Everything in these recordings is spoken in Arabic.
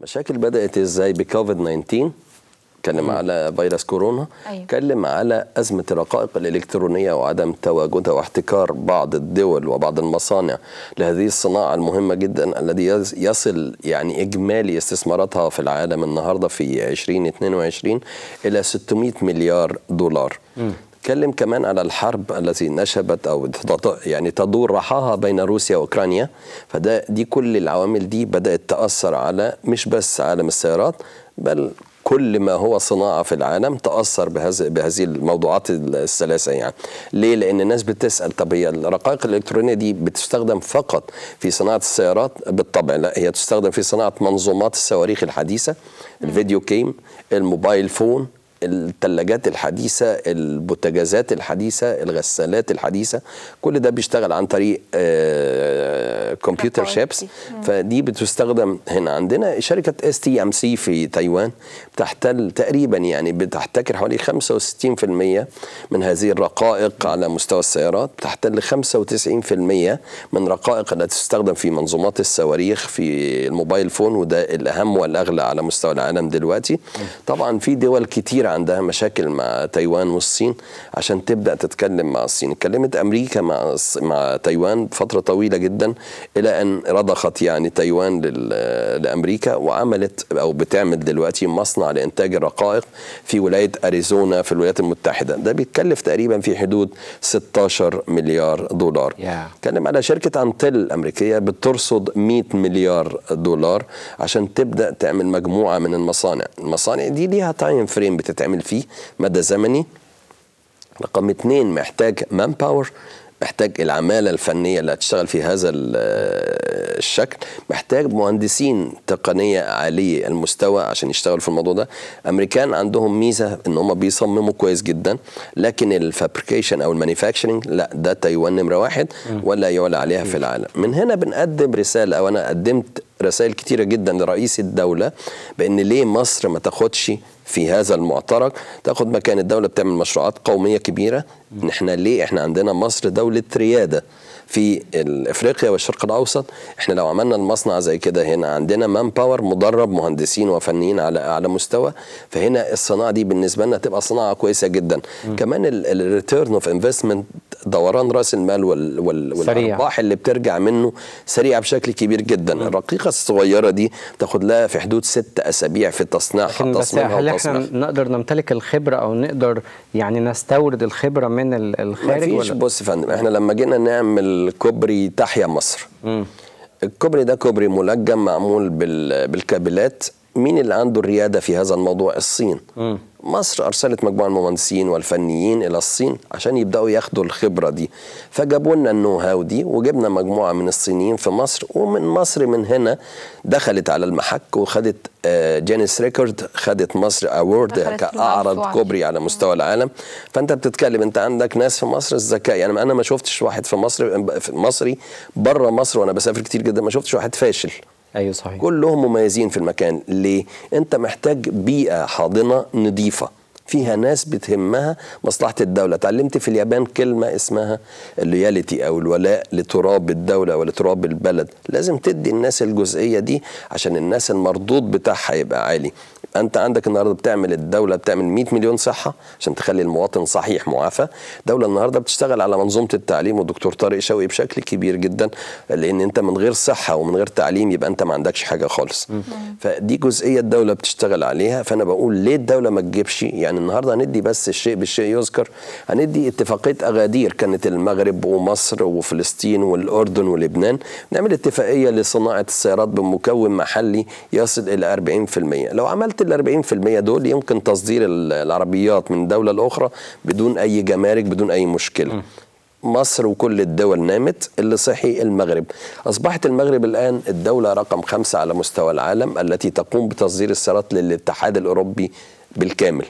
مشاكل بدات ازاي بكوفيد 19 اتكلم على فيروس كورونا اتكلم أيوة. على ازمه الرقائق الالكترونيه وعدم تواجدها واحتكار بعض الدول وبعض المصانع لهذه الصناعه المهمه جدا الذي يصل يعني اجمالي استثماراتها في العالم النهارده في 2022 الى 600 مليار دولار م. تكلم كمان على الحرب التي نشبت او يعني تدور رحاها بين روسيا واوكرانيا فده دي كل العوامل دي بدات تاثر على مش بس عالم السيارات بل كل ما هو صناعة في العالم تأثر بهذه بهذه الموضوعات الثلاثة يعني ليه لأن الناس بتسأل طب هي الرقائق الإلكترونية دي بتستخدم فقط في صناعة السيارات بالطبع لا هي تستخدم في صناعة منظومات الصواريخ الحديثة الفيديو كيم الموبايل فون الثلاجات الحديثه البوتاجازات الحديثه الغسالات الحديثه كل ده بيشتغل عن طريق آه، كمبيوتر شيبس فدي بتستخدم هنا عندنا شركه اس تي ام سي في تايوان بتحتل تقريبا يعني بتحتكر حوالي 65% من هذه الرقائق على مستوى السيارات بتحتل 95% من رقائق التي تستخدم في منظومات الصواريخ في الموبايل فون وده الاهم والاغلى على مستوى العالم دلوقتي طبعا في دول كتير عندها مشاكل مع تايوان والصين عشان تبدا تتكلم مع الصين اتكلمت امريكا مع مع تايوان فتره طويله جدا إلى أن رضخت يعني تايوان لأمريكا وعملت أو بتعمل دلوقتي مصنع لإنتاج الرقائق في ولاية أريزونا في الولايات المتحدة ده بيتكلف تقريبا في حدود 16 مليار دولار اتكلم yeah. على شركة أنتل الأمريكية بترصد 100 مليار دولار عشان تبدأ تعمل مجموعة من المصانع المصانع دي ليها تايم فريم بتتعمل فيه مدى زمني رقم اثنين محتاج مان باور محتاج العمالة الفنية اللي هتشتغل في هذا الشكل محتاج مهندسين تقنية عالية المستوى عشان يشتغلوا في الموضوع ده أمريكان عندهم ميزة إن هم بيصمموا كويس جدا لكن الفابريكيشن أو المانيفاكشرنج لا ده تايوان نمرة واحد ولا يعلى عليها في العالم من هنا بنقدم رسالة أو أنا قدمت رسائل كتيرة جدا لرئيس الدولة بأن ليه مصر ما تاخدش في هذا المعترك تاخد مكان الدولة بتعمل مشروعات قومية كبيرة إن إحنا ليه إحنا عندنا مصر دولة ريادة في افريقيا والشرق الاوسط احنا لو عملنا المصنع زي كده هنا عندنا مان باور مدرب مهندسين وفنيين على اعلى مستوى فهنا الصناعه دي بالنسبه لنا تبقى صناعه كويسه جدا م. كمان الريتيرن اوف انفستمنت دوران راس المال وال وال والارباح اللي بترجع منه سريعه بشكل كبير جدا م. الرقيقه الصغيره دي تاخد لها في حدود ست اسابيع في التصنيع لكن بس هل احنا نقدر نمتلك الخبره او نقدر يعني نستورد الخبره من الخارج ما فيش بص يا فندم احنا لما جينا نعمل كوبري تحيا مصر م. الكوبري ده كوبري ملجم معمول بالكابلات مين اللي عنده الرياده في هذا الموضوع الصين م. مصر أرسلت مجموعة من المهندسين والفنيين إلى الصين عشان يبدأوا ياخدوا الخبرة دي فجابوا لنا النو هاو دي وجبنا مجموعة من الصينيين في مصر ومن مصر من هنا دخلت على المحك وخدت جينيس آه، ريكورد خدت مصر اوورد كأعرض كوبري على مستوى العالم فأنت بتتكلم أنت عندك ناس في مصر الذكاء يعني أنا ما شفتش واحد في مصر مصري بره مصر وأنا بسافر كتير جدا ما شفتش واحد فاشل ايوه صحيح كلهم مميزين في المكان ليه انت محتاج بيئه حاضنه نظيفه فيها ناس بتهمها مصلحة الدولة تعلمت في اليابان كلمة اسمها اللويالتي أو الولاء لتراب الدولة ولتراب البلد لازم تدي الناس الجزئية دي عشان الناس المردود بتاعها يبقى عالي انت عندك النهارده بتعمل الدوله بتعمل 100 مليون صحه عشان تخلي المواطن صحيح معافى الدوله النهارده بتشتغل على منظومه التعليم والدكتور طارق شوقي بشكل كبير جدا لان انت من غير صحه ومن غير تعليم يبقى انت ما عندكش حاجه خالص فدي جزئيه الدوله بتشتغل عليها فانا بقول ليه الدوله ما تجيبش يعني النهارده هندي بس الشيء بالشيء يذكر هندي اتفاقيه اغادير كانت المغرب ومصر وفلسطين والاردن ولبنان نعمل اتفاقيه لصناعه السيارات بمكون محلي يصل الى 40% لو عملت ال 40% دول يمكن تصدير العربيات من دولة لأخرى بدون أي جمارك بدون أي مشكلة مصر وكل الدول نامت اللي صحي المغرب أصبحت المغرب الآن الدولة رقم خمسة على مستوى العالم التي تقوم بتصدير السيارات للاتحاد الأوروبي بالكامل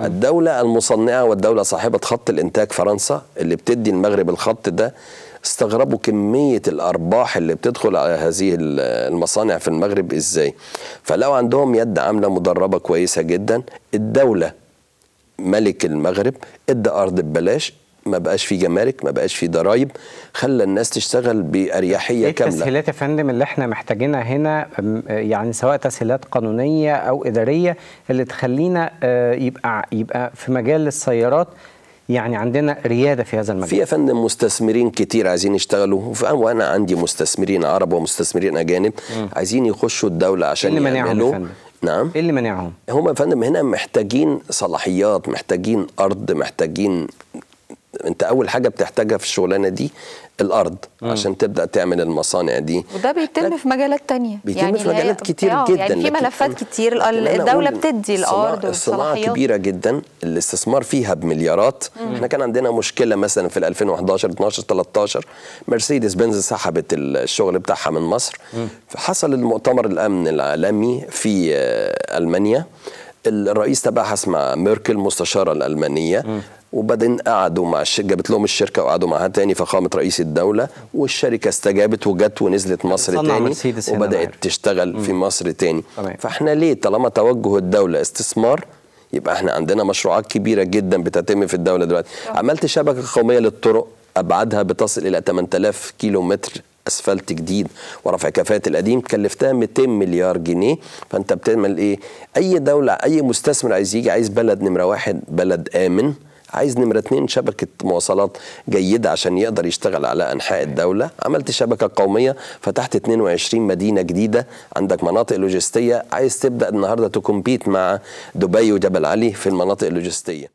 الدولة المصنعة والدولة صاحبة خط الإنتاج فرنسا اللي بتدي المغرب الخط ده استغربوا كمية الأرباح اللي بتدخل على هذه المصانع في المغرب إزاي فلو عندهم يد عاملة مدربة كويسة جدا الدولة ملك المغرب ادى أرض ببلاش ما بقاش في جمارك ما بقاش في ضرايب خلى الناس تشتغل باريحيه إيه كامله التسهيلات يا فندم اللي احنا محتاجينها هنا يعني سواء تسهيلات قانونيه او اداريه اللي تخلينا آه، يبقى يبقى في مجال السيارات يعني عندنا رياده في هذا المجال في يا فندم مستثمرين كتير عايزين يشتغلوا وانا عندي مستثمرين عرب ومستثمرين اجانب مم. عايزين يخشوا الدوله عشان إيه اللي يعملوا منعهم نعم ايه اللي منعهم؟ هم يا فندم هنا محتاجين صلاحيات محتاجين ارض محتاجين انت اول حاجه بتحتاجها في الشغلانه دي الارض مم. عشان تبدا تعمل المصانع دي وده بيتم في مجالات تانية بيتم يعني في مجالات كتير آه يعني جدا يعني في ملفات كتير الدوله بتدي الارض الصناعه كبيره جدا الاستثمار فيها بمليارات مم. احنا كان عندنا مشكله مثلا في 2011 12 13 مرسيدس بنز سحبت الشغل بتاعها من مصر حصل فحصل المؤتمر الامن العالمي في آه، المانيا الرئيس تبعها اسمها ميركل مستشاره الالمانيه مم. وبعدين قعدوا مع الشركه جابت لهم الشركه وقعدوا معها تاني فخامه رئيس الدوله والشركه استجابت وجت ونزلت مصر تاني وبدات تشتغل في مصر تاني فاحنا ليه طالما توجه الدوله استثمار يبقى احنا عندنا مشروعات كبيره جدا بتتم في الدوله دلوقتي اه. عملت شبكه قوميه للطرق ابعادها بتصل الى 8000 كيلو متر اسفلت جديد ورفع كفاءه القديم كلفتها 200 مليار جنيه فانت بتعمل ايه اي دوله اي مستثمر عايز يجي عايز بلد نمره واحد بلد امن عايز نمره اتنين شبكه مواصلات جيده عشان يقدر يشتغل على انحاء الدوله عملت شبكه قوميه فتحت 22 مدينه جديده عندك مناطق لوجستيه عايز تبدا النهارده تكمبيت مع دبي وجبل علي في المناطق اللوجستيه